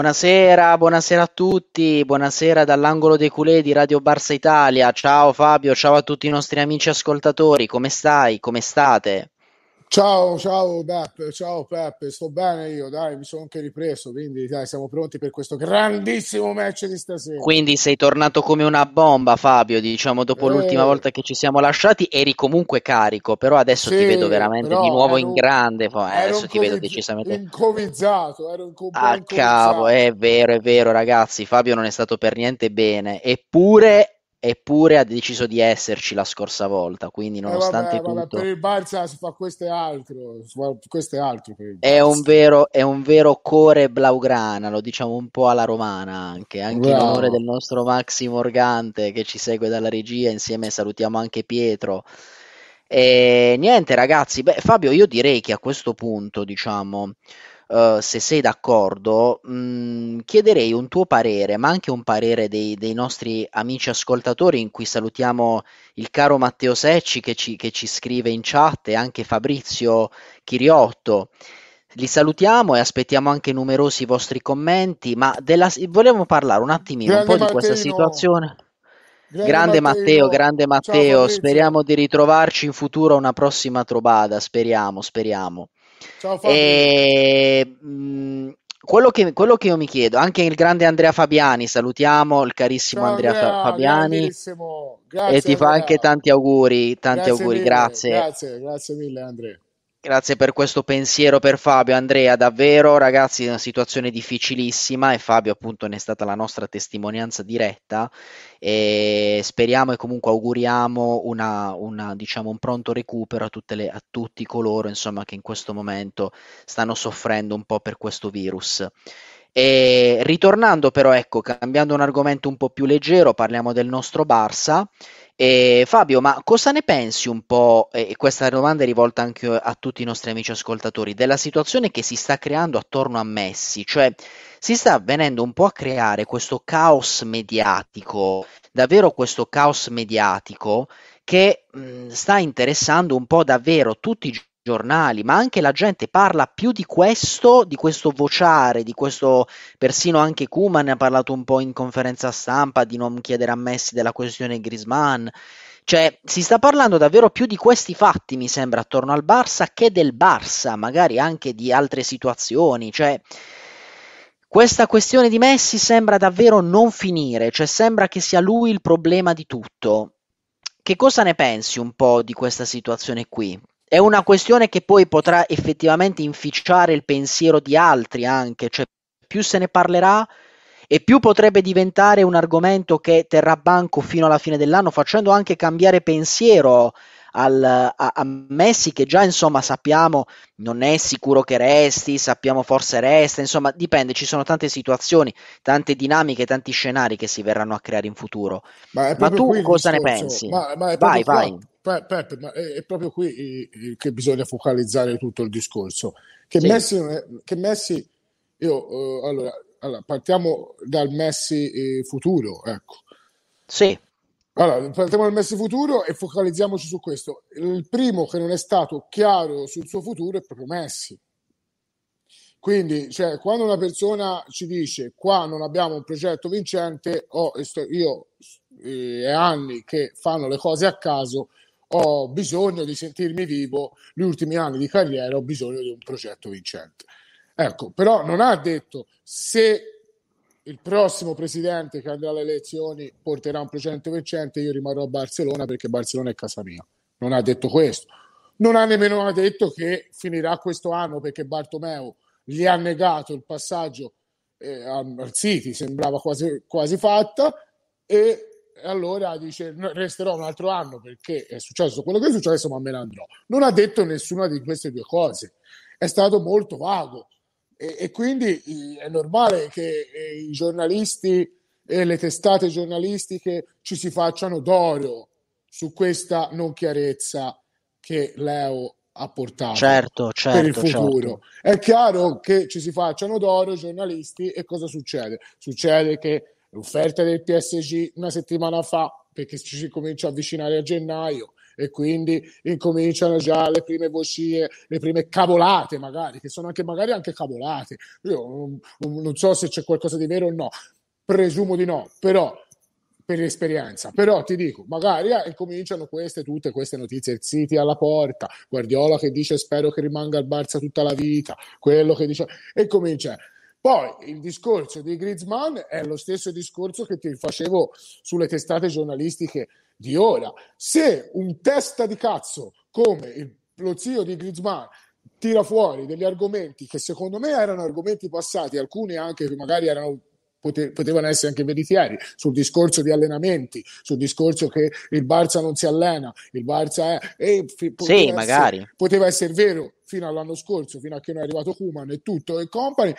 Buonasera, buonasera a tutti, buonasera dall'angolo dei culé di Radio Barsa Italia. Ciao Fabio, ciao a tutti i nostri amici ascoltatori, come stai? Come state? Ciao, ciao Beppe, ciao Peppe, sto bene io, dai, mi sono anche ripreso, quindi dai, siamo pronti per questo grandissimo match di stasera. Quindi sei tornato come una bomba Fabio, diciamo, dopo eh... l'ultima volta che ci siamo lasciati eri comunque carico, però adesso sì, ti vedo veramente di nuovo ero, in grande, eh, adesso ti vedo decisamente... Incovizzato, ero un ah, Ah cavo, è vero, è vero ragazzi, Fabio non è stato per niente bene, eppure Eppure ha deciso di esserci la scorsa volta, quindi eh, nonostante eh vabbè, vabbè, per il Barça si fa questo e altro, questo e altro è, un vero, è un vero core blaugrana, lo diciamo un po' alla romana anche, anche wow. in onore del nostro Maxi Morgante che ci segue dalla regia, insieme salutiamo anche Pietro. E niente ragazzi, beh, Fabio io direi che a questo punto diciamo... Eh, se sei d'accordo, mh, mm, chiederei un tuo parere, ma anche un parere dei, dei, nostri amici ascoltatori, in cui salutiamo il caro Matteo Secci che ci, che ci scrive in chat e anche Fabrizio Chiriotto. Li salutiamo e aspettiamo anche numerosi vostri commenti, ma della, volevamo parlare un attimino Grande un po' Martellino. di questa situazione. Grande, grande Matteo, Matteo, grande Matteo, Ciao, speriamo di ritrovarci in futuro a una prossima trovada, speriamo, speriamo. Ciao Fabio. E, eh, mh, mm, quello, che, quello, che, io mi chiedo, anche il grande Andrea Fabiani, salutiamo il carissimo Ciao, Andrea, Andrea Fabiani e ti fa anche tanti auguri, tanti grazie auguri, mille, grazie. grazie. Grazie mille Andrea. Grazie per questo pensiero per Fabio. Andrea, davvero ragazzi, è una situazione difficilissima e Fabio appunto ne è stata la nostra testimonianza diretta e speriamo e comunque auguriamo una, una, diciamo, un pronto recupero a, le, a tutti coloro insomma, che in questo momento stanno soffrendo un po' per questo virus. E ritornando però, ecco, cambiando un argomento un po' più leggero, parliamo del nostro Barça. Eh, Fabio, ma cosa ne pensi un po', e questa domanda è rivolta anche a tutti i nostri amici ascoltatori, della situazione che si sta creando attorno a Messi? Cioè, si sta venendo un po' a creare questo caos mediatico, davvero questo caos mediatico che mh, sta interessando un po' davvero tutti i giornali, ma anche la gente parla più di questo, di questo vociare, di questo persino anche Kuman ha parlato un po' in conferenza stampa di non chiedere ammessi della questione Grisman. Cioè, si sta parlando davvero più di questi fatti, mi sembra, attorno al Barça che del Barça, magari anche di altre situazioni, cioè questa questione di Messi sembra davvero non finire, cioè sembra che sia lui il problema di tutto. Che cosa ne pensi un po' di questa situazione qui? è una questione che poi potrà effettivamente inficiare il pensiero di altri anche, cioè più se ne parlerà e più potrebbe diventare un argomento che terrà banco fino alla fine dell'anno, facendo anche cambiare pensiero al, a, a, Messi che già insomma sappiamo non è sicuro che resti, sappiamo forse resta, insomma dipende, ci sono tante situazioni, tante dinamiche, tanti scenari che si verranno a creare in futuro. Ma, ma tu cosa discorso. ne pensi? Ma, ma vai, qua. vai. Peppe, ma è proprio qui che bisogna focalizzare tutto il discorso. Che sì. Messi, che Messi io, eh, allora, allora, partiamo dal Messi eh, futuro, ecco. Sì. Allora, partiamo dal Messi futuro e focalizziamoci su questo. Il primo che non è stato chiaro sul suo futuro è proprio Messi. Quindi, cioè, quando una persona ci dice qua non abbiamo un progetto vincente, oh, io eh, è eh, anni che fanno le cose a caso ho bisogno di sentirmi vivo gli ultimi anni di carriera, ho bisogno di un progetto vincente. Ecco, però non ha detto se il prossimo presidente che andrà alle elezioni porterà un progetto vincente, io rimarrò a Barcellona perché Barcellona è casa mia. Non ha detto questo. Non ha nemmeno detto che finirà questo anno perché Bartomeu gli ha negato il passaggio eh, al City, sembrava quasi, quasi fatta, e e allora dice resterò un altro anno perché è successo quello che è successo ma me ne andrò non ha detto nessuna di queste due cose è stato molto vago e, e quindi è normale che eh, i giornalisti e le testate giornalistiche ci si facciano d'oro su questa non chiarezza che Leo ha portato certo, certo, per il certo, certo. futuro. Certo. È chiaro che ci si facciano d'oro i giornalisti e cosa succede? Succede che L'offerta del PSG una settimana fa, perché ci si comincia a avvicinare a gennaio e quindi incominciano già le prime vocie, le prime cavolate magari, che sono anche magari anche cavolate. Io mm, mm, non so se c'è qualcosa di vero o no, presumo di no, però per esperienza. Però ti dico, magari eh, cominciano queste, tutte queste notizie, il City alla porta, Guardiola che dice spero che rimanga al Barça tutta la vita, quello che dice... E comincia... Poi il discorso di Griezmann è lo stesso discorso che ti facevo sulle testate giornalistiche di ora. Se un testa di cazzo come il, lo zio di Griezmann tira fuori degli argomenti che secondo me erano argomenti passati, alcuni anche che magari erano potevano essere anche veritieri sul discorso di allenamenti, sul discorso che il Barça non si allena, il Barça è... E fi- poteva, sì, essere, magari. poteva essere vero fino all'anno scorso, fino a che non è arrivato Kuman e tutto e company.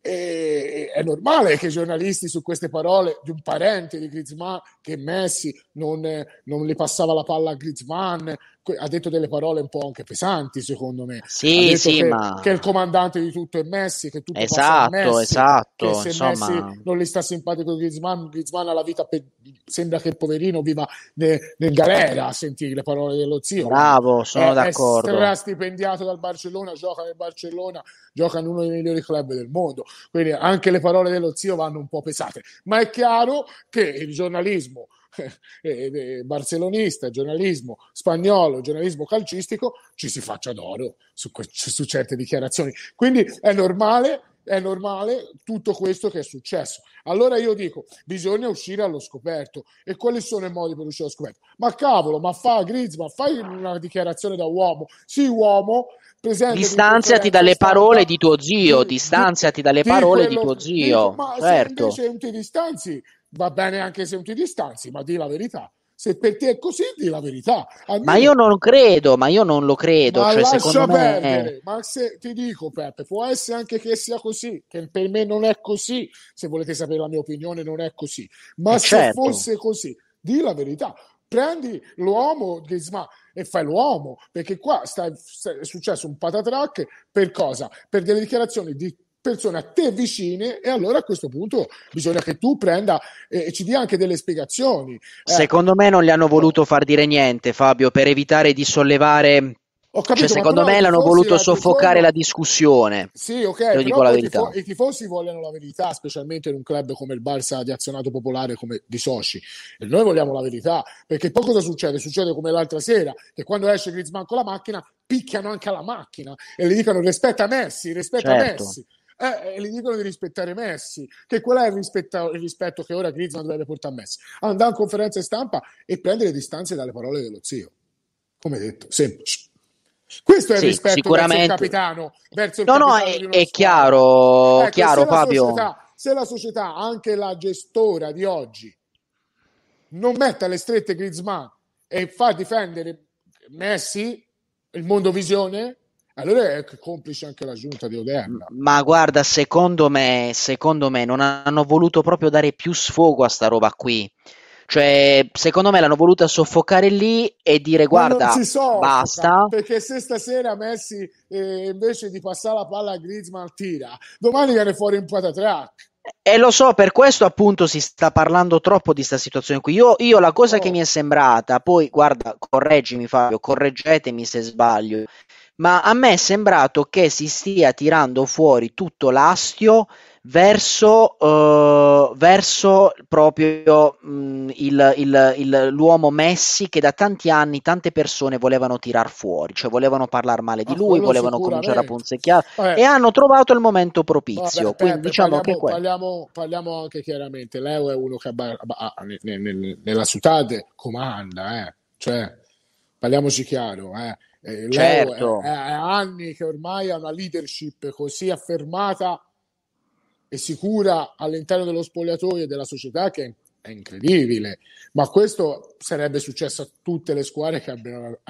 E è normale che i giornalisti su queste parole di un parente di Griezmann che Messi non, non le passava la palla a Griezmann, ha detto delle parole un po' anche pesanti, secondo me. Sì, sì, che, ma... che il comandante di tutto è Messi, che tutto esatto, Messi, esatto, se insomma... Messi non gli sta simpatico Griezmann, Griezmann ha la vita pe... sembra che il poverino viva nel ne galera a sentire le parole dello zio. Bravo, sono è, d'accordo. È stipendiato dal Barcellona, gioca nel Barcellona, gioca in uno dei migliori club del mondo, quindi anche le parole dello zio vanno un po' pesate, ma è chiaro che il giornalismo Eh, eh, barcellonista, giornalismo spagnolo, giornalismo calcistico, ci si faccia d'oro su, su certe dichiarazioni. Quindi è normale è normale tutto questo che è successo. Allora io dico, bisogna uscire allo scoperto. E quali sono i modi per uscire allo scoperto? Ma cavolo, ma fa ma fai una dichiarazione da uomo. Sì, uomo, Distanziati dalle parole di tuo zio, distanziati dalle parole di tuo zio. Di, ma certo. se invece non ti distanzi va bene anche se non ti distanzi, ma di la verità. Se per te è così, di la verità. Almeno... Ma io non credo, ma io non lo credo. Ma cioè, lascia perdere, ma se ti dico, Peppe, può essere anche che sia così, che per me non è così. Se volete sapere la mia opinione, non è così. Ma eh se certo. fosse così, di la verità prendi l'uomo Grisma e fai l'uomo perché qua sta, è successo un patatrack per cosa? Per delle dichiarazioni di persone a te vicine e allora a questo punto bisogna che tu prenda eh, e ci dia anche delle spiegazioni. Eh. Secondo me non le hanno voluto far dire niente Fabio per evitare di sollevare Capito, cioè, secondo me l'hanno voluto soffocare la discussione. Sì, ok. Lo dico la verità. I tifosi vogliono la verità, specialmente in un club come il Barça di azionato popolare come di Soci. E noi vogliamo la verità, perché poi cosa succede? Succede come l'altra sera, che quando esce Griezmann con la macchina, picchiano anche alla macchina e le dicono rispetta Messi, rispetta certo. Messi eh, e eh, gli dicono di rispettare Messi, che qual è il, rispetto, il rispetto che ora Griezmann dovrebbe portare a Messi? Andare in conferenza stampa e prendere distanze dalle parole dello zio. Come detto, semplice. Questo è il sì, rispetto verso il capitano, verso il no, capitano no, è, è chiaro, ecco, chiaro se Fabio. Società, se la società, anche la gestora di oggi, non mette alle strette Griezmann e fa difendere Messi, il mondo visione, allora è complice anche la giunta di Oderna. Ma guarda, secondo me, secondo me non hanno voluto proprio dare più sfogo a sta roba qui. Cioè, secondo me l'hanno voluta soffocare lì e dire guarda, soffoca, basta. Perché se stasera Messi eh, invece di passare la palla a Griezmann tira, domani viene fuori un patatrack. E lo so, per questo appunto si sta parlando troppo di questa situazione qui. Io, io, la cosa oh. che mi è sembrata, poi guarda, correggimi Fabio, correggetemi se sbaglio, ma a me è sembrato che si stia tirando fuori tutto l'astio verso, uh, verso proprio mh, il, il, il, l'uomo Messi che da tanti anni tante persone volevano tirar fuori, cioè volevano parlare male di ma lui, volevano cominciare a punzecchiare eh. e hanno trovato il momento propizio. No, Quindi, beh, diciamo parliamo, che parliamo, parliamo, anche chiaramente, Leo è uno che abba, ah, nella città comanda, eh. cioè, parliamoci chiaro. Eh eh, certo. È, eh, è, anni che ormai ha una leadership così affermata e sicura all'interno dello spogliatoio e della società che è incredibile. Ma questo sarebbe successo a tutte le squadre che abbiano,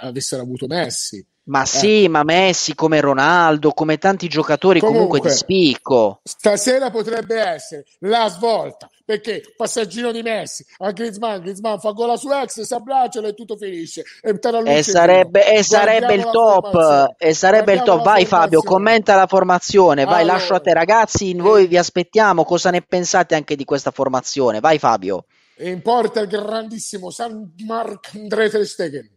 avessero avuto Messi. Ma eh. sì, ma Messi come Ronaldo, come tanti giocatori comunque, comunque, di spicco. Stasera potrebbe essere la svolta, perché passaggino di Messi a Griezmann, Griezmann fa gola su ex, si abbracciano e tutto finisce. E, e sarebbe, e sarebbe il top, e sarebbe Guardiamo il top. Vai Fabio, commenta la formazione, vai allora. lascio a te ragazzi, in voi vi aspettiamo, cosa ne pensate anche di questa formazione? Vai Fabio. In porta il grandissimo San Mark Andrete Stegen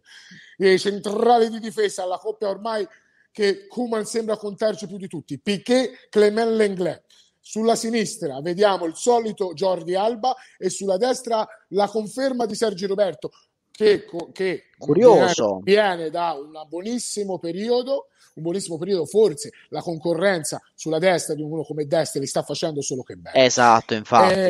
eh, centrali di difesa, la coppia ormai che Kuman sembra contarci più di tutti, Piquet, Clement Lenglet. Sulla sinistra vediamo il solito Jordi Alba e sulla destra la conferma di Sergio Roberto che, che Viene, viene da un buonissimo periodo un buonissimo periodo, forse la concorrenza sulla destra di uno come destra li sta facendo solo che bene. Esatto, infatti. E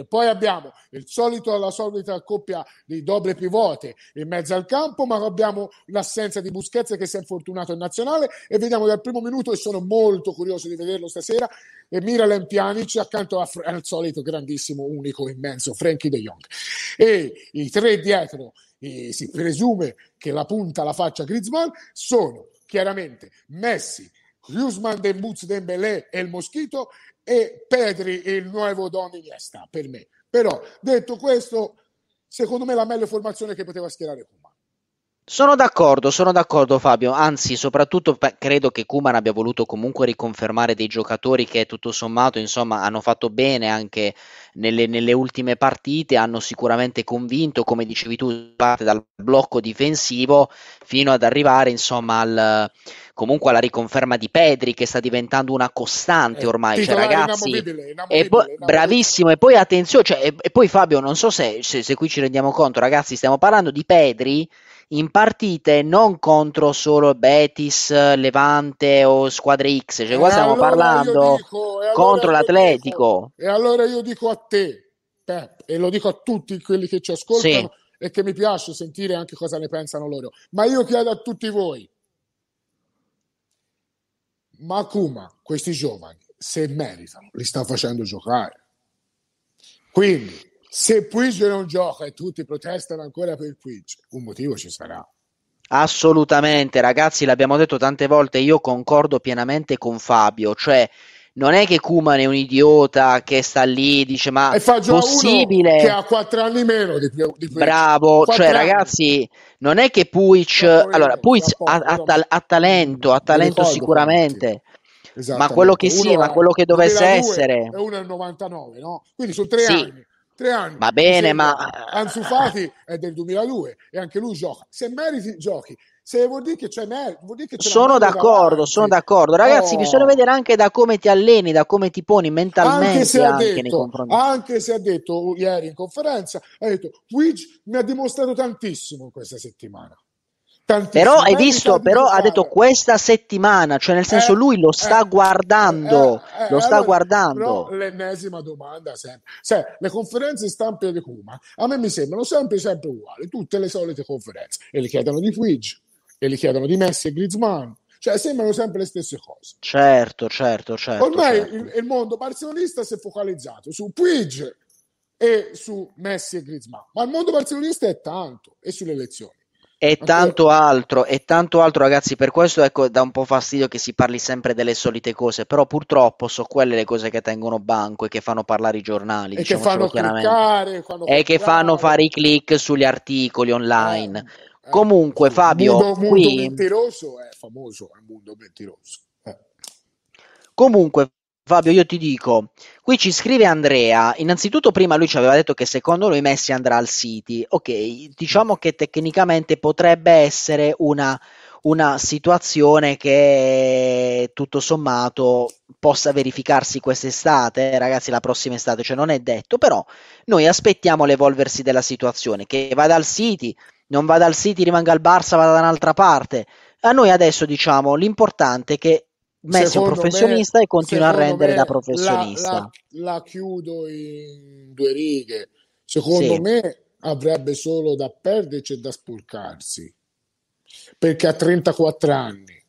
eh, poi abbiamo il solito, la solita coppia di doble pivote in mezzo al campo, ma abbiamo l'assenza di Buschezza che si è infortunato in nazionale e vediamo dal primo minuto e sono molto curioso di vederlo stasera e Miralem Pjanic accanto a, al solito grandissimo, unico, immenso Frankie De Jong. E i tre dietro, si presume che la punta la faccia Griezmann, sono chiaramente Messi, Guzman, De Buz, Dembélé e il Moschito e Pedri il nuovo Don Iniesta per me. Però detto questo, secondo me la meglio formazione che poteva schierare Kuma. Sono d'accordo, sono d'accordo Fabio, anzi soprattutto pe- credo che Kuman abbia voluto comunque riconfermare dei giocatori che tutto sommato insomma hanno fatto bene anche nelle, nelle ultime partite, hanno sicuramente convinto come dicevi tu parte dal blocco difensivo fino ad arrivare insomma al, comunque alla riconferma di Pedri che sta diventando una costante eh, ormai, eh, cioè, ragazzi, inamovibile, inamovibile, e po- bravissimo e poi attenzione, cioè, e, e, poi Fabio non so se, se, se qui ci rendiamo conto ragazzi stiamo parlando di Pedri in partite non contro solo Betis, Levante o squadre X, cioè qua e eh, stiamo allora parlando dico, allora contro l'Atletico. Dico, e allora io dico a te, Pep, e lo dico a tutti quelli che ci ascoltano sì. e che mi piace sentire anche cosa ne pensano loro, ma io chiedo a tutti voi, ma Kuma, questi giovani, se meritano, li sta facendo giocare. Quindi, se il Puig non gioca e tutti protestano ancora per il Puig, un motivo ci sarà. Assolutamente, ragazzi, l'abbiamo detto tante volte, io concordo pienamente con Fabio, cioè non è che Kuman è un idiota che sta lì dice ma è possibile che ha quattro anni meno di, più, di bravo cioè anni. ragazzi non è che Puic allora Puic ha, ha, ta- ha, talento ha talento sicuramente ma quello che sia, ma quello che dovesse essere è 99, no? quindi su tre sì. anni tre anni. Va bene, ma... Anzufati è del 2002 e anche lui gioca. Se meriti, giochi. Se vuol dire che c'è merito, vuol dire che c'è Sono d'accordo, da sono d'accordo. Ragazzi, oh. bisogna vedere anche da come ti alleni, da come ti poni mentalmente. Anche se, anche ha, detto, anche se ha detto ieri in conferenza, ha detto, Puig mi ha dimostrato tantissimo questa settimana. Però hai visto, però ha detto questa settimana, cioè nel senso eh, lui lo eh, sta eh, guardando, eh, lo sta allora, guardando. l'ennesima domanda sempre. Cioè, le conferenze stampe di Cuma a me mi sembrano sempre, sempre uguali, tutte le solite conferenze. E le chiedono di Twitch, e le chiedono di Messi e Griezmann, cioè sembrano sempre le stesse cose. Certo, certo, certo. Ormai certo. Il, il, mondo barcellonista si è focalizzato su Puig e su Messi e Griezmann, ma il mondo barcellonista è tanto e sulle elezioni. E tanto altro, e tanto altro ragazzi, per questo ecco dà un po' fastidio che si parli sempre delle solite cose, però purtroppo sono quelle le cose che tengono banco e che fanno parlare i giornali, e che fanno cliccare, fanno e che fanno fare i click sugli articoli online. Eh, eh, Comunque sì, Fabio, mondo, mondo qui... mentiroso è famoso, è un eh, mondo mentiroso. Eh. Comunque Fabio, io ti dico, qui ci scrive Andrea, innanzitutto prima lui ci aveva detto che secondo lui Messi andrà al City, ok, diciamo che tecnicamente potrebbe essere una, una situazione che tutto sommato possa verificarsi quest'estate, ragazzi la prossima estate, cioè non è detto, però noi aspettiamo l'evolversi della situazione, che vada al City, non vada al City, rimanga al Barça, vada da un'altra parte. A noi adesso diciamo l'importante è che messo un professionista me, e continua a rendere da professionista. La, la, la, chiudo in due righe. Secondo sì. me avrebbe solo da perderci e da sporcarsi perché ha 34 anni.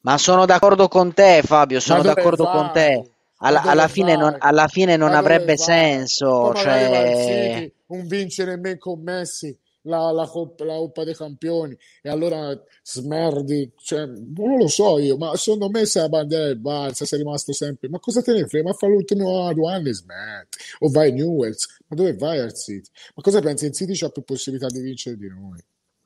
Ma sono d'accordo con te, Fabio. Sono d'accordo vai? con te. Alla, alla, fine non, alla, fine non, avrebbe vai? senso. Cioè... Un vincere me con Messi la, la, Coppa, la, Coppa dei Campioni e allora smerdi, cioè, non lo so io, ma secondo me se la bandiera del Barça sei rimasto sempre, ma cosa te ne frega? Ma fa l'ultimo ah, due anni smerdi, o vai a Newells, ma dove vai al City? Ma cosa pensi? Il City ha più possibilità di vincere di noi,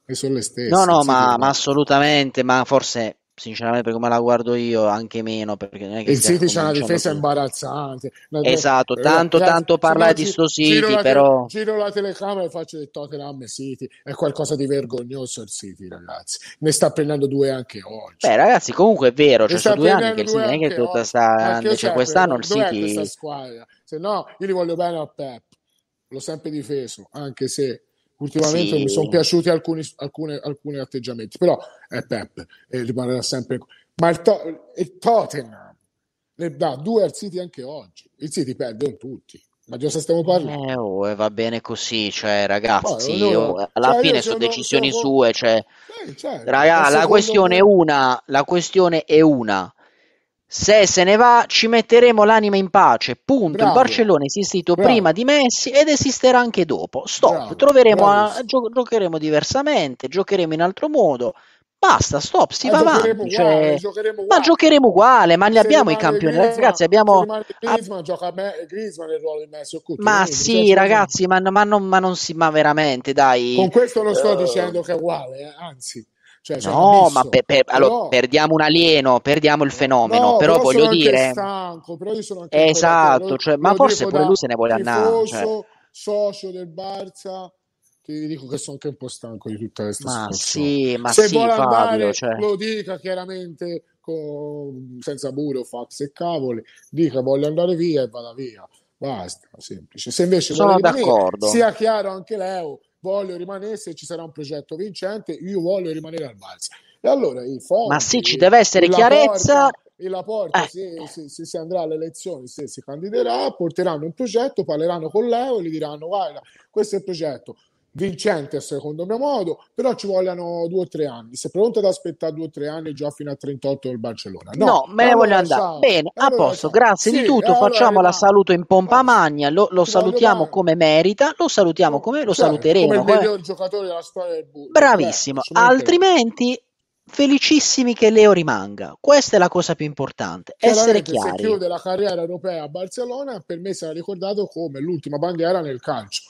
e sono le stesse. No, no, ma, ma assolutamente, ma forse sinceramente per come la guardo io anche meno perché non è che il City c'ha una difesa tutto. imbarazzante esatto tanto eh, tanto parla di sto City giro però la, giro la telecamera e faccio del Tottenham City è qualcosa di vergognoso il City ragazzi ne sta prendendo due anche oggi beh ragazzi comunque è vero cioè, sono due anni che il City non è che tutta sta cioè, quest'anno il City se no io li voglio bene a Pep l'ho sempre difeso anche se ultimamente sì. mi sono piaciuti alcuni, alcune, alcuni atteggiamenti, però è Pep e eh, rimarrà sempre. Ma il, to- il Tottenham ne dà due al City anche oggi. Il City perde in tutti. Ma già se stiamo parlando? Eh, oh, va bene così, cioè ragazzi, Poi, io, cioè, alla cioè, fine sono decisioni sue, cioè, eh, cioè, raga, la questione me... è una, la questione è una se se ne va, ci metteremo l'anima in pace. Punto. Bravo. Il Barcellona è esistito Bravo. prima di Messi ed esisterà anche dopo. Stop. Bravo. Troveremo a, gio- giocheremo diversamente, giocheremo in altro modo. Basta, stop, si ma va avanti. Uguale, cioè... giocheremo ma giocheremo uguale, ma ne abbiamo i campioni, Griezmann, ragazzi. Abbiamo... Griezmann, gioca me, Griezmann il ruolo di Messi. Ma lui, sì, ragazzi, ma, ma, non, ma, non, si, ma veramente, dai. Con questo non sto uh... dicendo che è uguale, eh, anzi. Cioè, no, ma per, per, però... perdiamo un alieno, perdiamo il fenomeno, no, però, però, voglio dire... Stanco, però io sono anche esatto, cioè, ma forse pure lui se ne vuole andare. Cioè... socio del Barça, ti dico che sono anche un po' stanco di tutta questa ma situazione. Sì, ma se sì, vuole andare, cioè... lo dica chiaramente con... senza muro, fax e cavoli, dica voglio andare via e vada via. Basta, semplice. Se invece sono d'accordo, me, sia chiaro anche Leo voglio rimanere, se ci sarà un progetto vincente, io voglio rimanere al Valls. E allora i fondi, Ma sì, ci deve essere chiarezza. e la porta, eh. se, se, se, si andrà alle elezioni, se si candiderà, porteranno un progetto, parleranno con Leo e gli diranno guarda, questo è il progetto vincente secondo mio modo, però ci vogliono due o tre anni. Sei pronto ad aspettare due o tre anni già fino a 38 il Barcellona? No, no me ne voglio andare. Ciao. Bene, allora a posto, grazie sì, di tutto. Allora facciamo la saluto in pompa magna, lo, lo salutiamo domani. come merita, lo salutiamo come lo cioè, saluteremo. Come il miglior giocatore della storia del Bulls. Bravissimo, eh, altrimenti felicissimi che Leo rimanga. Questa è la cosa più importante. Essere chiari. Se chiude la carriera europea a Barcellona, per me sarà ricordato come l'ultima bandiera nel calcio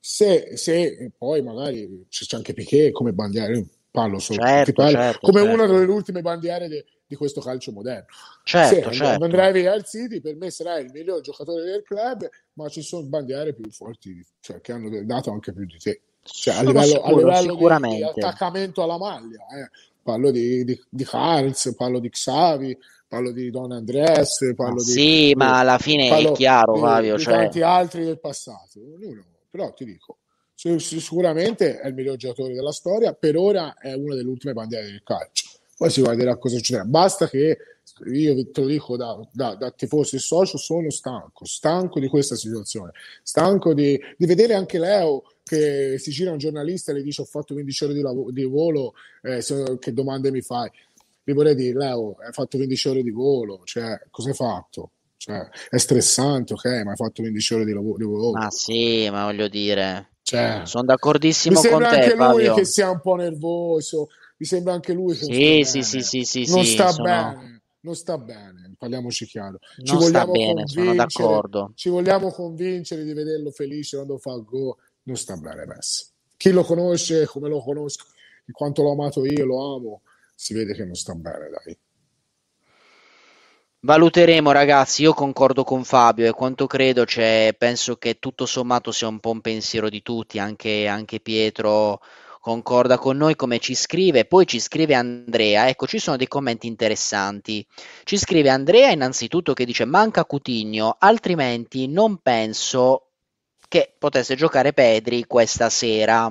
se, se eh, poi magari c'è anche Piquet come bandiere, parlo solo certo, certo, come certo. una delle ultime bandiere de, di questo calcio moderno. Certo, se certo. andrai via al City, per me sarà il miglior giocatore del club, ma ci sono bandiere più forti, cioè che hanno dato anche più di te. Cioè, a livello, sicuro, a livello Di, di, attaccamento alla maglia, eh. parlo di, di, di Harz, parlo di Xavi, parlo di Don Andres, parlo di... Sì, ma alla fine è chiaro, Fabio. Cioè... tanti altri del passato. Ognuno però ti dico, sicuramente è il miglior giocatore della storia, per ora è una delle ultime bandiere del calcio. Poi si guarderà cosa succederà. Basta che io te lo dico da, da, da tifoso e socio, sono stanco, stanco di questa situazione, stanco di, di vedere anche Leo che si gira un giornalista e gli dice ho fatto 15 ore di, lav- di volo, eh, che domande mi fai? Gli vorrei dire Leo, hai fatto 15 ore di volo, cioè cosa hai fatto? Cioè, è stressante, ok, ma hai fatto 15 ore di lavoro. Di lavoro. Ma sì, ma voglio dire, cioè, sono d'accordissimo con te. Mi sembra anche Fabio. lui che sia un po' nervoso, mi sembra anche lui che sì, sì, sì, sì, non sì, sta sono... bene non sta bene, parliamoci chiaro. Ci non sta bene, sono d'accordo. Ci vogliamo convincere di vederlo felice quando fa go, non sta bene Messi. Chi lo conosce, come lo conosco, in quanto l'ho amato io, lo amo, si vede che non sta bene, dai. Valuteremo ragazzi, io concordo con Fabio e quanto credo, cioè, penso che tutto sommato sia un po' un pensiero di tutti, anche, anche Pietro concorda con noi come ci scrive, poi ci scrive Andrea, ecco ci sono dei commenti interessanti, ci scrive Andrea innanzitutto che dice manca Cutigno, altrimenti non penso che potesse giocare Pedri questa sera.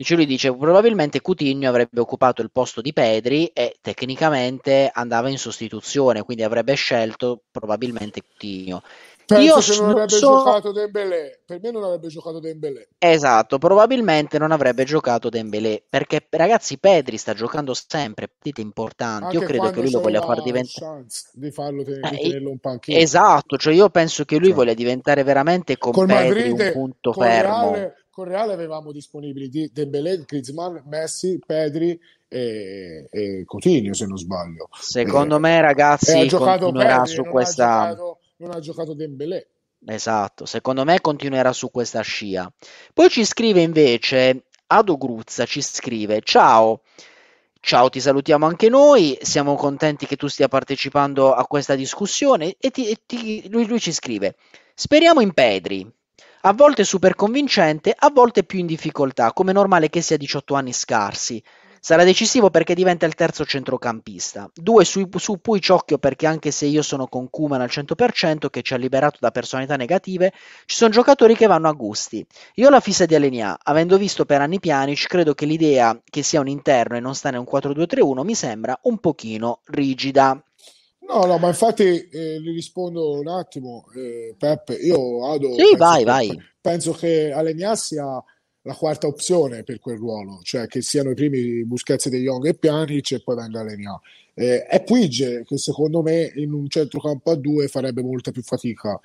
Dice, lui dice probabilmente Coutinho avrebbe occupato il posto di Pedri e tecnicamente andava in sostituzione, quindi avrebbe scelto probabilmente Coutinho. Penso io che non avrebbe so... giocato Dembélé, per me non avrebbe giocato Dembélé. Esatto, probabilmente non avrebbe giocato Dembélé, perché ragazzi Pedri sta giocando sempre partite importanti, Anche io credo che lui lo voglia far diventare di farlo ten- eh, di panchino. Esatto, cioè io penso che lui cioè. voglia diventare veramente con Col Pedri Madrid, un punto con fermo. Reale, con Reale avevamo disponibili di Dembélé, Griezmann, Messi, Pedri e, e Coutinho se non sbaglio. Secondo eh, me ragazzi continuerà Pedri, su questa non ha giocato Dembélé. Esatto, secondo me continuerà su questa scia. Poi ci scrive invece Ado Gruzza, ci scrive "Ciao, Ciao, ti salutiamo anche noi, siamo contenti che tu stia partecipando a questa discussione e, ti, e ti, lui, lui, ci scrive, speriamo in Pedri, a volte super convincente, a volte più in difficoltà, come normale che sia 18 anni scarsi, Sarà decisivo perché diventa il terzo centrocampista. Due su, su Puicciocchio perché anche se io sono con Kuman al 100% che ci ha liberato da personalità negative, ci sono giocatori che vanno a gusti. Io ho la fissa di Alenia, avendo visto per anni Pjanic, credo che l'idea che sia un interno e non stare in un 4-2-3-1 mi sembra un pochino rigida. No, no, ma infatti eh, rispondo un attimo, eh, Peppe, io Ado... Sì, vai, che, vai. Penso che Alenia sia la quarta opzione per quel ruolo, cioè che siano i primi Busquets De Jong e Pjanic e poi venga Lenià. Eh, è Puig che secondo me in un centrocampo a due farebbe molta più fatica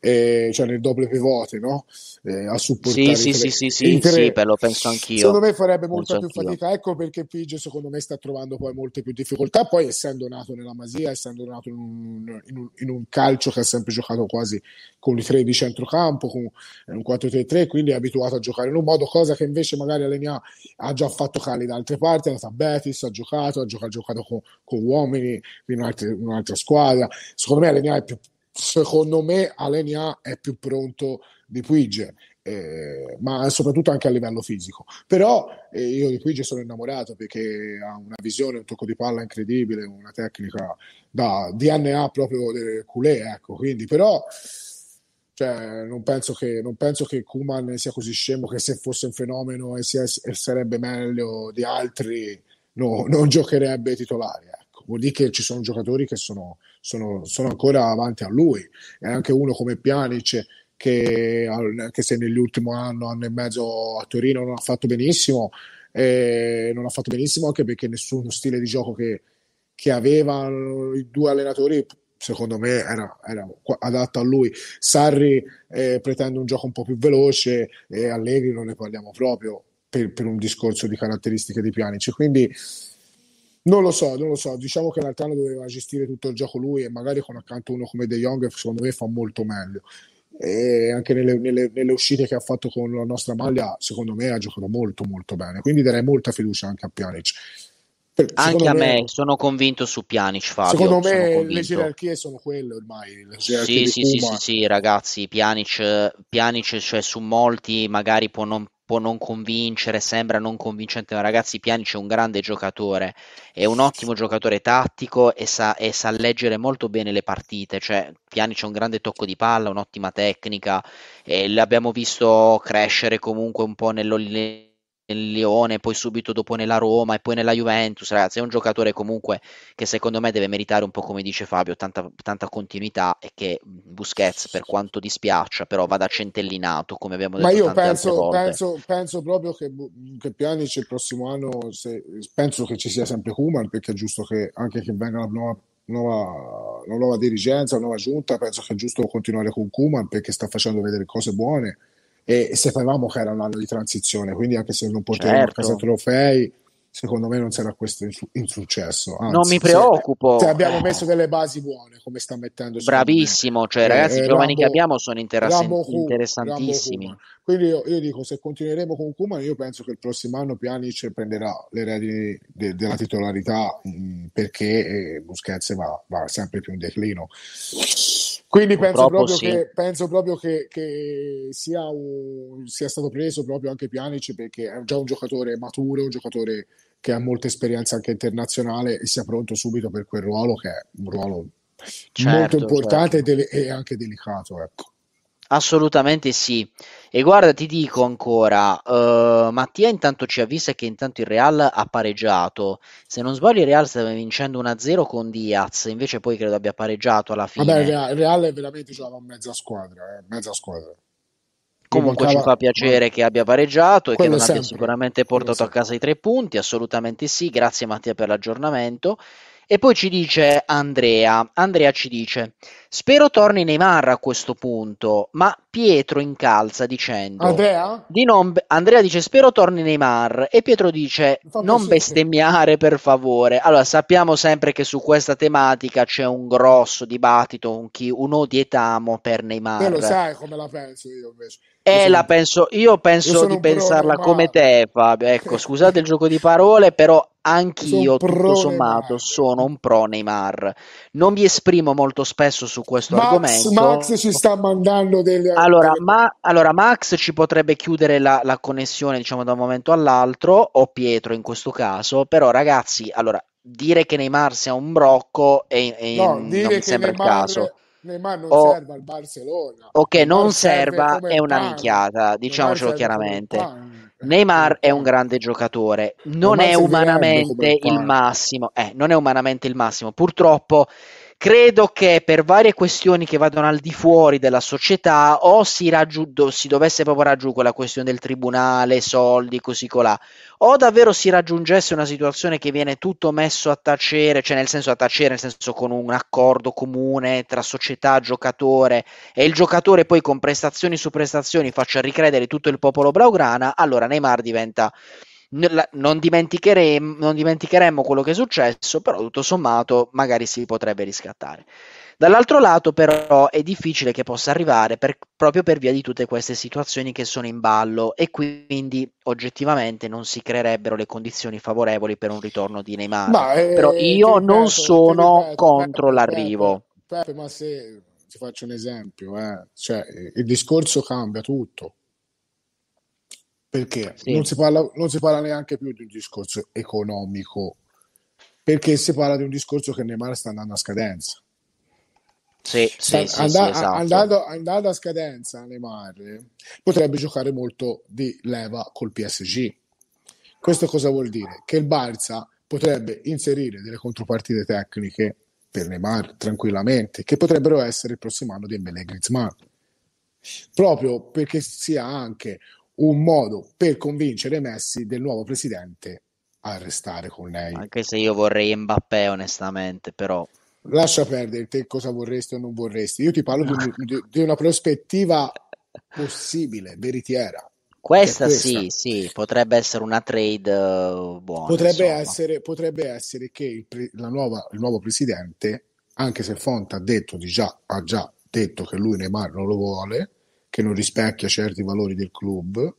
eh, cioè nel doppio pivote, no? Eh, a supportare. Sì, sì, sì, sì, sì, per lo penso anch'io. Secondo me farebbe molta penso più fatica, ecco perché Pige secondo me sta trovando poi molte più difficoltà, poi essendo nato nella Masia, essendo nato in un, in un, in un calcio che ha sempre giocato quasi con i tre di centrocampo, con eh, un 4-3-3, quindi è abituato a giocare in un modo, cosa che invece magari Alenia ha già fatto Cali da altre parti, è andato a Betis, ha giocato, ha giocato, ha giocato con, con uomini in un'altra, in un'altra squadra. Secondo me Alenia è più secondo me Alenia è più pronto di Puigge, eh, ma soprattutto anche a livello fisico. Però eh, io di Puigge sono innamorato perché ha una visione, un tocco di palla incredibile, una tecnica da DNA proprio del culé, ecco, quindi però cioè, non, penso che, non penso che Kuman sia così scemo che se fosse un fenomeno e, sia, e sarebbe meglio di altri no, non giocherebbe titolare. Ecco. Vuol dire che ci sono giocatori che sono sono, sono ancora avanti a lui. E anche uno come Pianic, che anche se nell'ultimo anno, anno e mezzo a Torino non ha fatto benissimo, eh, non ha fatto benissimo anche perché nessuno stile di gioco che, che avevano i due allenatori secondo me era, era adatto a lui. Sarri eh, pretende un gioco un po' più veloce e Allegri non ne parliamo proprio per, per un discorso di caratteristiche di Pianici. Quindi non lo so, non lo so. Diciamo che l'altro anno doveva gestire tutto il gioco lui e magari con accanto uno come De Jong, secondo me fa molto meglio. E anche nelle, nelle, nelle, uscite che ha fatto con la nostra maglia, secondo me ha giocato molto, molto bene. Quindi darei molta fiducia anche a Pjanic. Per, anche a me, me, sono convinto su Pjanic, Fabio. Secondo me le gerarchie sono quelle ormai. Sì sì, sì, sì, sì, ragazzi, Pjanic, Pjanic cioè, su molti magari può non può non convincere, sembra non convincente, ma ragazzi Pjanic è un grande giocatore, è un ottimo giocatore tattico e sa, e sa leggere molto bene le partite, cioè Pjanic ha un grande tocco di palla, un'ottima tecnica, e l'abbiamo visto crescere comunque un po' nell'olio nel Lione, poi subito dopo nella Roma e poi nella Juventus, ragazzi, è un giocatore comunque che secondo me deve meritare un po' come dice Fabio, tanta, tanta continuità e che Busquets, per quanto dispiaccia, però vada centellinato, come abbiamo detto Ma io penso, penso, penso, proprio che, boh, che Pjanic il prossimo anno, se, penso che ci sia sempre Kuman, perché è giusto che anche che venga la nuova Nuova, una nuova dirigenza, la nuova giunta, penso che è giusto continuare con Kuman perché sta facendo vedere cose buone e sapevamo che era un anno di transizione, quindi anche se non porteremo certo. a casa trofei, secondo me non sarà questo insuccesso. Anzi, non mi preoccupo. Se, se abbiamo messo delle basi buone, come sta mettendo. Bravissimo, cioè eh, ragazzi, i giovani Rambo, che abbiamo sono interess- Rambo interessantissimi. Quindi io, io, dico, se continueremo con Kuman, io penso che il prossimo anno Pjanic prenderà le redini de- della titolarità mh, perché eh, Busquets va, va sempre più in declino. Quindi penso proprio, sì. che, penso proprio, che, che sia, un, sia, stato preso proprio anche Pjanic perché è già un giocatore maturo, un giocatore che ha molta esperienza anche internazionale e sia pronto subito per quel ruolo che è un ruolo certo, molto importante certo. e, dele- e anche delicato. Ecco. Assolutamente sì. E guarda, ti dico ancora, uh, Mattia intanto ci avvisa che intanto il Real ha pareggiato. Se non sbaglio il Real stava vincendo 1-0 con Diaz, invece poi credo abbia pareggiato alla fine. Vabbè, il Real è veramente c'aveva cioè, mezza squadra, eh, mezza squadra. Comunque mancava... ci fa piacere che abbia pareggiato e Quello che non sempre. abbia sicuramente portato a casa i tre punti, assolutamente sì, grazie Mattia per l'aggiornamento. E poi ci dice Andrea, Andrea ci dice, spero torni Neymar a questo punto, ma Pietro incalza dicendo... Andrea? Di non be- Andrea dice, spero torni Neymar, e Pietro dice, Fate non sì. bestemmiare per favore. Allora, sappiamo sempre che su questa tematica c'è un grosso dibattito, un, chi, un odietamo per Neymar. Io lo sai come la penso io invece. Eh, la penso, io penso io di pensarla pro, come ma... te, Fabio. Ecco, scusate il gioco di parole, però anch'io, sono tutto sommato, Neymar. sono un pro Neymar. Non mi esprimo molto spesso su questo Max, argomento. Max ci sta mandando delle. Allora, delle... Ma, allora Max ci potrebbe chiudere la, la connessione, diciamo, da un momento all'altro, o Pietro in questo caso, però, ragazzi, allora. Dire che Neymar sia un brocco è, è, no, non mi sembra Neymar... il caso Neymar non o... serva al Barcellona. Ok, Neymar non serva è una pan. minchiata, diciamocelo chiaramente. Neymar è un grande giocatore, non Neymar è umanamente il massimo, eh, non è umanamente il massimo. Purtroppo Credo che per varie questioni che vadano al di fuori della società o si, raggiù, do, si dovesse proprio raggiungere la questione del tribunale, soldi, così colà, o davvero si raggiungesse una situazione che viene tutto messo a tacere, cioè nel senso a tacere, nel senso con un accordo comune tra società, giocatore e il giocatore poi con prestazioni su prestazioni faccia ricredere tutto il popolo blaugrana, allora Neymar diventa non dimenticheremo, non dimenticheremo quello che è successo, però tutto sommato magari si potrebbe riscattare. Dall'altro lato però è difficile che possa arrivare per, proprio per via di tutte queste situazioni che sono in ballo e quindi oggettivamente non si creerebbero le condizioni favorevoli per un ritorno di Neymar. Ma, eh, eh io ripeto, non sono ripeto, contro ripeto, l'arrivo. ma se ti faccio un esempio, eh. cioè, il discorso cambia tutto perché sì. non, si parla, non si parla neanche più di un discorso economico, perché si parla di un discorso che Neymar sta andando a scadenza. Sì, sì, and- sì, and- esatto. andando, andando, a scadenza Neymar potrebbe giocare molto di leva col PSG. Questo cosa vuol dire? Che il Barça potrebbe inserire delle contropartite tecniche per Neymar tranquillamente, che potrebbero essere il prossimo anno di Mele Griezmann proprio perché sia anche un modo per convincere Messi del nuovo presidente a restare con lei. Anche se io vorrei Mbappé, onestamente, però. Lascia perdere te cosa vorresti o non vorresti. Io ti parlo di, di, di una prospettiva possibile, veritiera. Questa, questa, sì, sì, potrebbe essere una trade uh, buona. Potrebbe essere, potrebbe essere, che il, pre, nuova, il, nuovo presidente, anche se Fonte ha, detto di già, ha già detto che lui Neymar non lo vuole, che non rispecchia certi valori del club,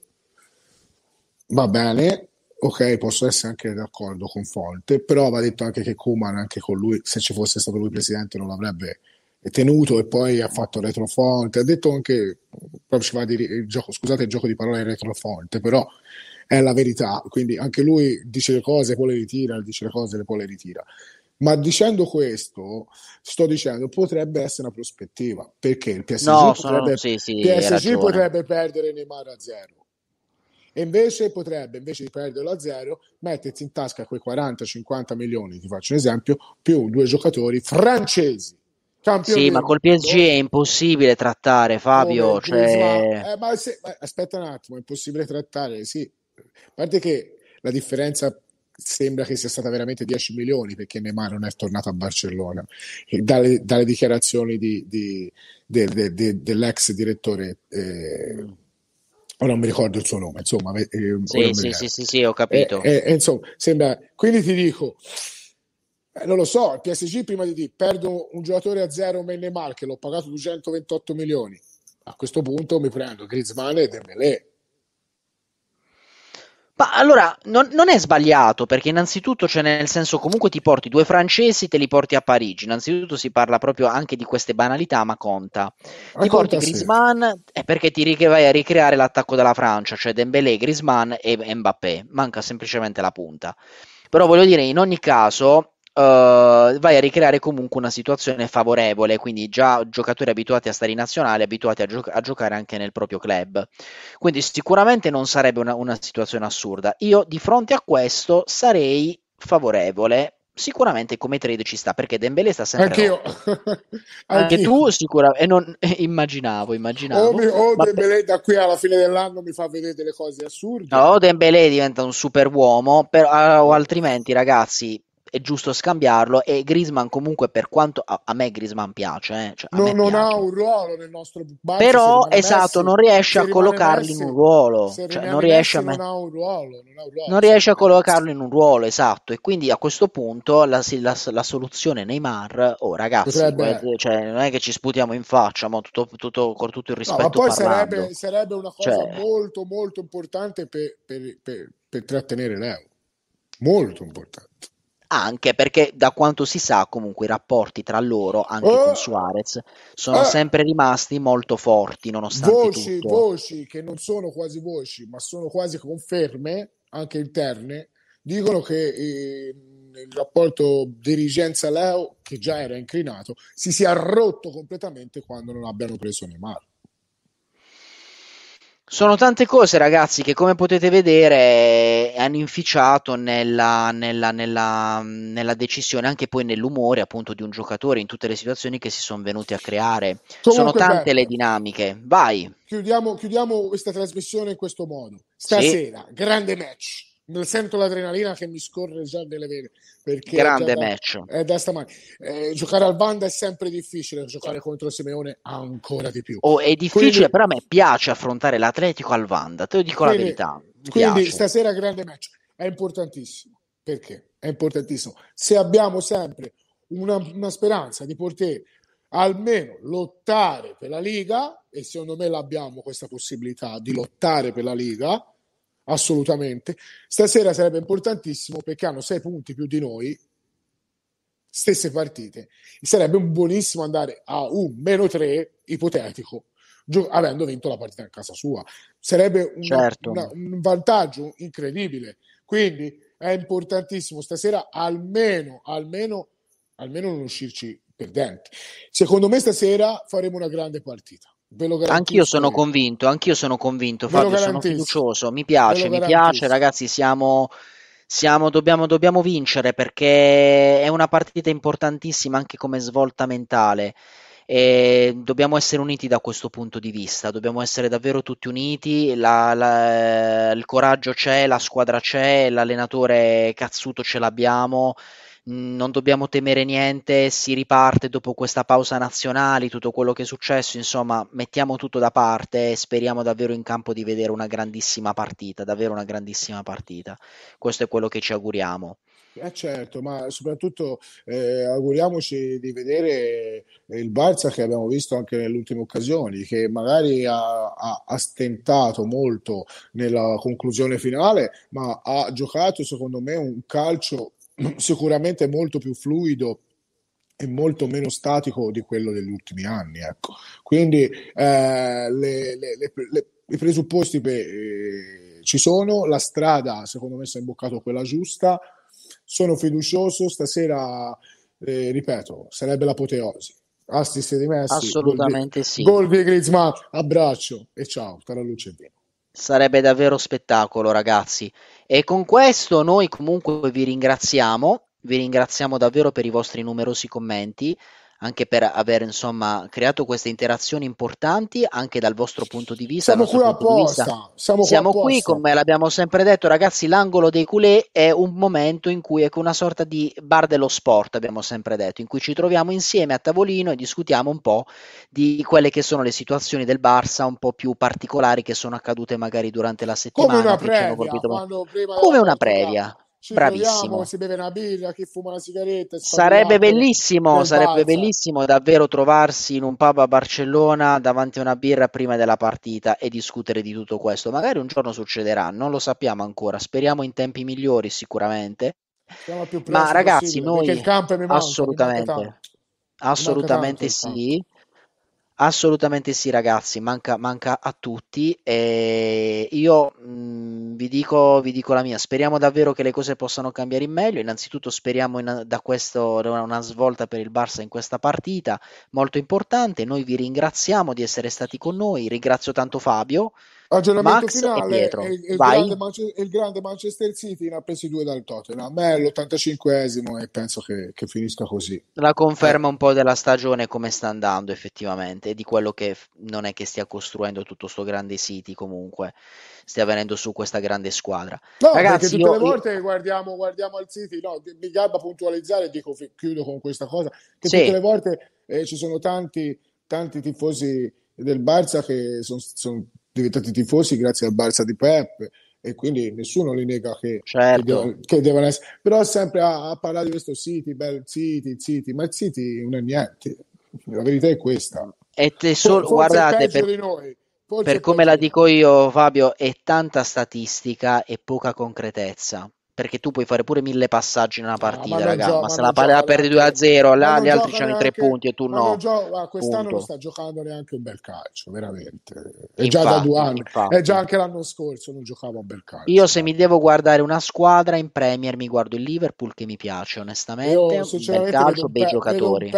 va bene, ok, posso essere anche d'accordo con Forte, però va detto anche che Kuman, anche con lui, se ci fosse stato lui presidente, non l'avrebbe tenuto e poi ha fatto retrofonte, ha detto anche, proprio ci va di, il gioco, scusate il gioco di parole retrofonte, però è la verità, quindi anche lui dice le cose, poi le ritira, dice le cose, poi le ritira. Ma dicendo questo, sto dicendo potrebbe essere una prospettiva perché il PSG, no, potrebbe, sono, sì, sì, PSG potrebbe perdere Neymar a zero e invece potrebbe invece di perderlo a zero mettersi in tasca quei 40-50 milioni ti faccio un esempio più due giocatori francesi Campioni sì, ma col PSG è impossibile trattare Fabio. cioè... eh, ma se, ma aspetta un attimo, è impossibile trattare, sì. A parte che la differenza sembra che sia stata veramente 10 milioni perché Neymar non è tornato a Barcellona. Dalle, dalle, dichiarazioni di, di, de, de, de, dell'ex direttore, eh, ora non mi ricordo il suo nome, insomma. Eh, eh sì, sì, sì, sì, sì, ho capito. E, eh, e, eh, insomma, sembra, quindi ti dico. Eh, non lo so, il PSG prima di dire perdo un giocatore a zero come Neymar che l'ho pagato 228 milioni. A questo punto mi prendo Griezmann e Dembélé ma allora non, non, è sbagliato perché innanzitutto, cioè nel senso comunque ti porti due francesi, te li porti a Parigi, innanzitutto si parla proprio anche di queste banalità, ma conta. Ti ma porti conta, Griezmann sì. perché ti vai a ricreare l'attacco della Francia, cioè Dembélé, Griezmann e Mbappé, manca semplicemente la punta. Però voglio dire, in ogni caso, Uh, vai a ricreare comunque una situazione favorevole, quindi già giocatori abituati a stare in nazionale, abituati a, gio- a giocare anche nel proprio club. Quindi sicuramente non sarebbe una, una, situazione assurda. Io di fronte a questo sarei favorevole. Sicuramente come trade ci sta perché Dembele sta sempre. Anche, Anche tu, sicuramente. Eh, non, eh, immaginavo, immaginavo. O, o Dembele da qui alla fine dell'anno mi fa vedere delle cose assurde. No, Dembele diventa un superuomo, per, ah, o altrimenti, ragazzi, è giusto scambiarlo e Grisman comunque per quanto a, a me Grisman piace, eh, cioè, non, non piace. ha un ruolo nel nostro bookmaker però esatto Messi, cioè, non riesce a collocarlo Messi, in un ruolo cioè, non riesce Messi a non, un ruolo, non, un ruolo, non riesce a collocarlo in un ruolo esatto e quindi a questo punto la, la, la soluzione Neymar oh ragazzi sarebbe... Eh, cioè, non è che ci sputiamo in faccia ma tutto, tutto, con tutto il rispetto no, poi sarebbe, sarebbe, una cioè cosa molto molto importante per, per, per, per trattenere l'euro molto importante anche perché da quanto si sa comunque i rapporti tra loro, anche eh, con Suarez, sono eh, sempre rimasti molto forti nonostante voci, tutto. Voci che non sono quasi voci, ma sono quasi conferme, anche interne, dicono che eh, il rapporto dirigenza-Leo, che già era inclinato si sia rotto completamente quando non abbiano preso Neymar. Sono tante cose, ragazzi, che come potete vedere eh, hanno inficiato nella, nella, nella, nella, decisione, anche poi nell'umore appunto di un giocatore in tutte le situazioni che si sono venuti a creare. Comunque, sono tante beh, le dinamiche. Vai. Chiudiamo, chiudiamo, questa trasmissione in questo modo. Stasera, sì. grande match sento l'adrenalina che mi scorre già delle vene. Perché Grande da, match. È da stamani. Eh, giocare al banda è sempre difficile, giocare contro Simeone ancora di più. Oh, è difficile, quindi, però a me piace affrontare l'Atletico al banda, te lo dico quindi, la verità. Mi quindi piace. stasera grande match, è importantissimo, perché è importantissimo. Se abbiamo sempre una, una speranza di poter almeno lottare per la Liga, e secondo me l'abbiamo questa possibilità di lottare per la Liga, assolutamente. Stasera sarebbe importantissimo perché hanno sei punti più di noi, stesse partite. Sarebbe un buonissimo andare a un meno tre ipotetico, gio- avendo vinto la partita a casa sua. Sarebbe una, certo. una, un vantaggio incredibile. Quindi è importantissimo stasera almeno, almeno, almeno non uscirci perdenti. Secondo me stasera faremo una grande partita. Anch'io sono convinto, anch'io sono convinto, Fabio, sono fiducioso, mi piace, mi piace, ragazzi, siamo, siamo dobbiamo, dobbiamo vincere perché è una partita importantissima anche come svolta mentale e dobbiamo essere uniti da questo punto di vista, dobbiamo essere davvero tutti uniti, la, la, il coraggio c'è, la squadra c'è, l'allenatore cazzuto ce l'abbiamo. Mm, non dobbiamo temere niente, si riparte dopo questa pausa nazionale, tutto quello che è successo, insomma, mettiamo tutto da parte e speriamo davvero in campo di vedere una grandissima partita, davvero una grandissima partita. Questo è quello che ci auguriamo. Eh certo, ma soprattutto eh, auguriamoci di vedere eh, il Barça che abbiamo visto anche nelle ultime occasioni, che magari ha, ha, ha, stentato molto nella conclusione finale, ma ha giocato secondo me un calcio sicuramente molto più fluido e molto meno statico di quello degli ultimi anni. Ecco. Quindi eh, le, le, le, i presupposti per, eh, ci sono, la strada secondo me si è imboccata quella giusta, sono fiducioso, stasera, eh, ripeto, sarebbe l'apoteosi. Assist di Messi, assolutamente gol di, sì. Gol di Griezmann, abbraccio e ciao, tra luce e vino sarebbe davvero spettacolo, ragazzi. E con questo noi comunque vi ringraziamo, vi ringraziamo davvero per i vostri numerosi commenti anche per aver insomma, creato queste interazioni importanti anche dal vostro punto di vista. Siamo qui apposta. Vista. Siamo, Siamo qui, apposta. come l'abbiamo sempre detto, ragazzi, l'angolo dei culé è un momento in cui è una sorta di bar dello sport, abbiamo sempre detto, in cui ci troviamo insieme a tavolino e discutiamo un po' di quelle che sono le situazioni del Barça un po' più particolari che sono accadute magari durante la settimana. Come una previa. Colpito... Come una previa ci Bravissimo. Troviamo, si beve una birra, chi fuma una sigaretta. Sarebbe bellissimo, sarebbe balza. bellissimo davvero trovarsi in un pub a Barcellona davanti a una birra prima della partita e discutere di tutto questo. Magari un giorno succederà, non lo sappiamo ancora, speriamo in tempi migliori sicuramente. Ma ragazzi, possibile. noi... Manca, assolutamente, assolutamente sì. Assolutamente sì, ragazzi, manca, manca a tutti. E io mh, mm, vi, dico, vi, dico, la mia: speriamo davvero che le cose possano cambiare in meglio. Innanzitutto, speriamo in, da questo una svolta per il Barça in questa partita molto importante. Noi vi ringraziamo di essere stati con noi. Ringrazio tanto Fabio Aggiornamento Max finale, il, il, grande Manche- il, grande Manchester City ne ha presi due dal Tottenham, è l'85esimo e penso che, che finisca così. La conferma eh. un po' della stagione come sta andando effettivamente, di quello che non è che stia costruendo tutto sto grande City comunque, stia venendo su questa grande squadra. No, Ragazzi, tutte io, le volte che guardiamo, guardiamo al City, no, mi gabba puntualizzare, dico, chiudo con questa cosa, che sì. tutte le volte eh, ci sono tanti, tanti tifosi del Barça che sono son diventati tifosi grazie al Barça di Pep e quindi nessuno li nega che, certo. che, devono essere però sempre a, a parlare di questo City, bel City, City, ma il City non è niente la verità è questa e te solo, For, guardate per, per come la dico io Fabio è tanta statistica e poca concretezza perché tu puoi fare pure mille passaggi in una partita, no, ma raga, gioca, ma se la palla perdi 2 a 0, là gli altri hanno i tre punti e tu no. Gioca, quest'anno punto. non sta giocando neanche un bel calcio, veramente. È infatti, già da due anni, infatti. è già anche l'anno scorso non giocava un bel calcio. Io se eh. mi devo guardare una squadra in Premier mi guardo il Liverpool che mi piace, onestamente, Io, un bel calcio, un bei pe- giocatori.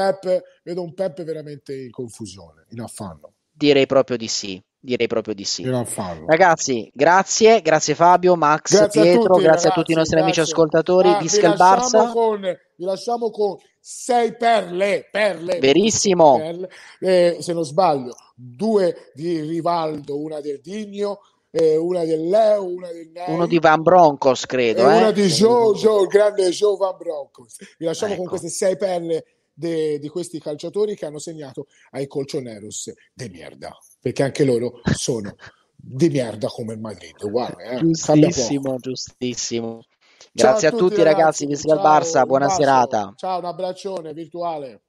vedo un Pep veramente in confusione, in affanno. Direi proprio di sì. Direi proprio di sì. Ragazzi, grazie, grazie Fabio, Max, grazie Pietro, a tutti, grazie ragazzi, a tutti i nostri grazie. amici ascoltatori. Ah, Visca il Barça. vi lasciamo con sei perle, perle. Verissimo. Perle, eh, se non sbaglio, due di Rivaldo, una del Digno, eh, una del Leo, una del Ney, uno di Van Broncos, credo. Eh? Una di Jojo, il grande Joe Van Broncos. Vi lasciamo ecco. con queste sei perle di questi calciatori che hanno segnato ai colchoneros de merda perché anche loro sono di merda come il Madrid, uguale. Eh? Giustissimo, giustissimo. Grazie a tutti, a tutti ragazzi, ragazzi. Visca Barça, buona serata. Ciao, un abbraccione virtuale.